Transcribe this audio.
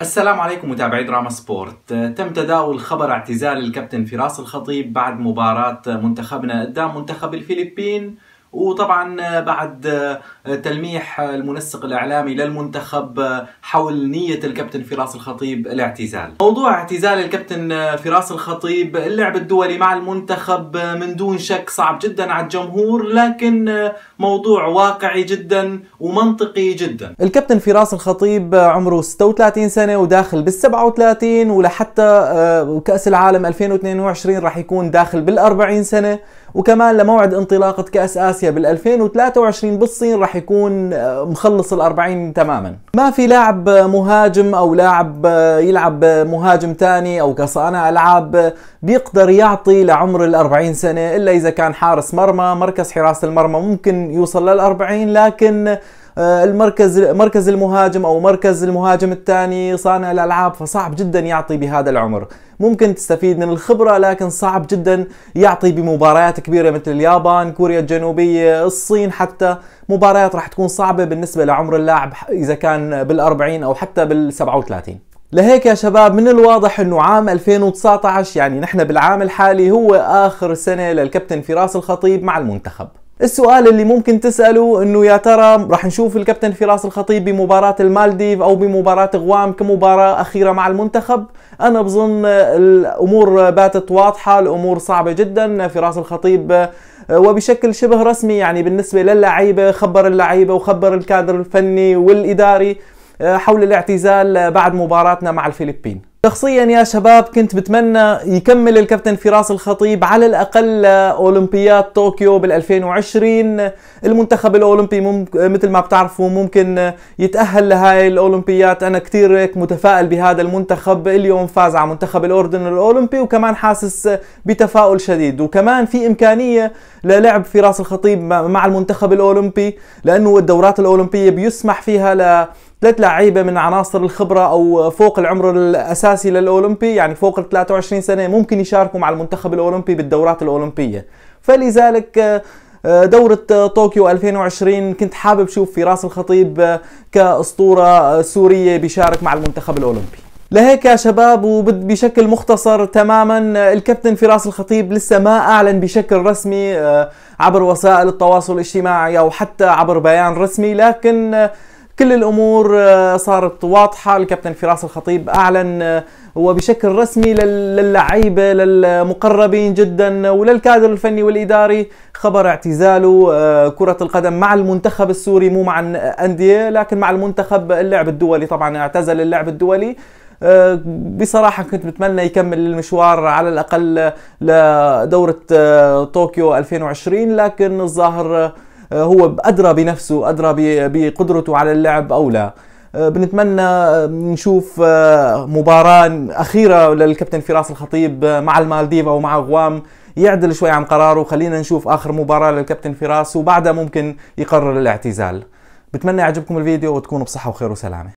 السلام عليكم متابعي دراما سبورت تم تداول خبر اعتزال الكابتن فراس الخطيب بعد مباراة منتخبنا قدام منتخب الفلبين وطبعا بعد تلميح المنسق الاعلامي للمنتخب حول نيه الكابتن فراس الخطيب الاعتزال. موضوع اعتزال الكابتن فراس الخطيب اللعب الدولي مع المنتخب من دون شك صعب جدا على الجمهور لكن موضوع واقعي جدا ومنطقي جدا. الكابتن فراس الخطيب عمره 36 سنه وداخل بال 37 ولحتى آه، كاس العالم 2022 راح يكون داخل بال 40 سنه وكمان لموعد انطلاقه كاس اسيا اسيا بال2023 بالصين راح يكون آه، مخلص ال40 تماما ما في لاعب مهاجم او لاعب آه، يلعب آه، مهاجم ثاني او كصانع العاب بيقدر يعطي لعمر ال40 سنه الا اذا كان حارس مرمى مركز حراسه المرمى ممكن يوصل لل40 لكن آه، المركز مركز المهاجم او مركز المهاجم الثاني صانع الالعاب فصعب جدا يعطي بهذا العمر ممكن تستفيد من الخبره لكن صعب جدا يعطي بمباريات كبيره مثل اليابان كوريا الجنوبيه الصين حتى مباريات راح تكون صعبه بالنسبه لعمر اللاعب اذا كان بال40 او حتى بال37 لهيك يا شباب من الواضح انه عام 2019 يعني نحن بالعام الحالي هو اخر سنه للكابتن فراس الخطيب مع المنتخب السؤال اللي ممكن تسأله انه يا ترى رح نشوف الكابتن فراس الخطيب بمباراة المالديف او بمباراة غوام كمباراة اخيرة مع المنتخب انا بظن الامور باتت واضحة الامور صعبة جدا فراس الخطيب آه، وبشكل شبه رسمي يعني بالنسبة للعيبة خبر اللعيبة وخبر الكادر الفني والاداري آه، حول الاعتزال بعد مباراتنا مع الفلبين شخصيا يا شباب كنت بتمنى يكمل الكابتن فراس الخطيب على الاقل اولمبياد طوكيو بال2020 المنتخب الاولمبي مثل ما بتعرفوا ممكن يتاهل لهاي الاولمبيات انا كثير هيك متفائل بهذا المنتخب اليوم فاز على منتخب الاردن الاولمبي وكمان حاسس بتفاؤل شديد وكمان في امكانيه للعب فراس الخطيب مع المنتخب الاولمبي لانه الدورات الاولمبيه بيسمح فيها ل ثلاث لعيبه من عناصر الخبره او فوق العمر الاساسي للاولمبي يعني فوق ال 23 سنه ممكن يشاركوا مع المنتخب الاولمبي بالدورات الاولمبيه فلذلك آه، دورة آه، طوكيو 2020 كنت حابب شوف فراس الخطيب آه، كأسطورة سورية بيشارك مع المنتخب الأولمبي لهيك يا شباب وبشكل مختصر تماما الكابتن فراس الخطيب لسه ما اعلن بشكل رسمي عبر وسائل التواصل الاجتماعي او حتى عبر بيان رسمي لكن كل الامور آه، صارت واضحه الكابتن فراس الخطيب اعلن آه، وبشكل رسمي للعيبه للمقربين جدا وللكادر الفني والاداري خبر اعتزاله آه، كره القدم مع المنتخب السوري مو مع الانديه لكن مع المنتخب اللعب الدولي طبعا اعتزل اللعب الدولي بصراحه كنت بتمنى يكمل المشوار على الاقل لدوره طوكيو 2020 لكن الظاهر آه، هو أدرى بنفسه أدرى بقدرته على اللعب أو لا آه، بنتمنى آه، نشوف مباراة أخيرة للكابتن فراس الخطيب مع المالديف أو مع غوام يعدل شوي عن قراره وخلينا نشوف آخر مباراة للكابتن فراس وبعدها ممكن يقرر الاعتزال بتمنى يعجبكم الفيديو وتكونوا بصحة وخير وسلامة